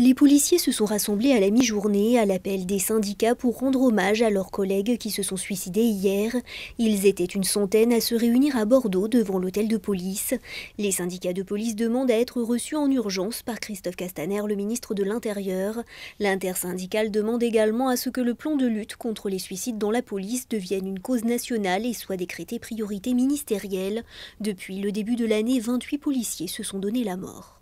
Les policiers se sont rassemblés à la mi-journée à l'appel des syndicats pour rendre hommage à leurs collègues qui se sont suicidés hier. Ils étaient une centaine à se réunir à Bordeaux devant l'hôtel de police. Les syndicats de police demandent à être reçus en urgence par Christophe Castaner, le ministre de l'Intérieur. L'intersyndicale demande également à ce que le plan de lutte contre les suicides dans la police devienne une cause nationale et soit décrété priorité ministérielle. Depuis le début de l'année, 28 policiers se sont donné la mort.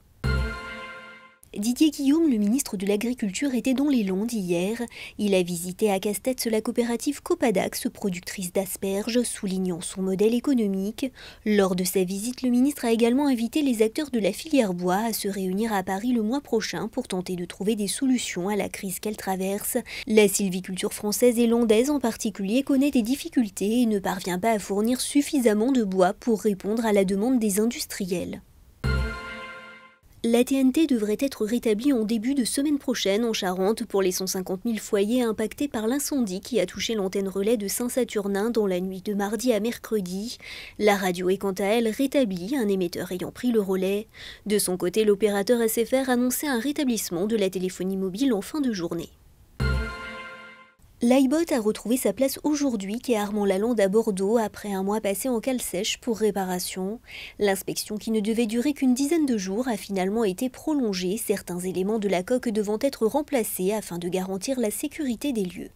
Didier Guillaume, le ministre de l'Agriculture, était dans les Landes hier. Il a visité à Castex la coopérative Copadax, productrice d'asperges, soulignant son modèle économique. Lors de sa visite, le ministre a également invité les acteurs de la filière bois à se réunir à Paris le mois prochain pour tenter de trouver des solutions à la crise qu'elle traverse. La sylviculture française et landaise en particulier connaît des difficultés et ne parvient pas à fournir suffisamment de bois pour répondre à la demande des industriels. La TNT devrait être rétablie en début de semaine prochaine en Charente pour les 150 000 foyers impactés par l'incendie qui a touché l'antenne relais de Saint-Saturnin dans la nuit de mardi à mercredi. La radio est quant à elle rétablie, un émetteur ayant pris le relais. De son côté, l'opérateur SFR annonçait un rétablissement de la téléphonie mobile en fin de journée. L'iBot a retrouvé sa place aujourd'hui qu'est Armand Lalonde à Bordeaux après un mois passé en cale sèche pour réparation. L'inspection qui ne devait durer qu'une dizaine de jours a finalement été prolongée, certains éléments de la coque devant être remplacés afin de garantir la sécurité des lieux.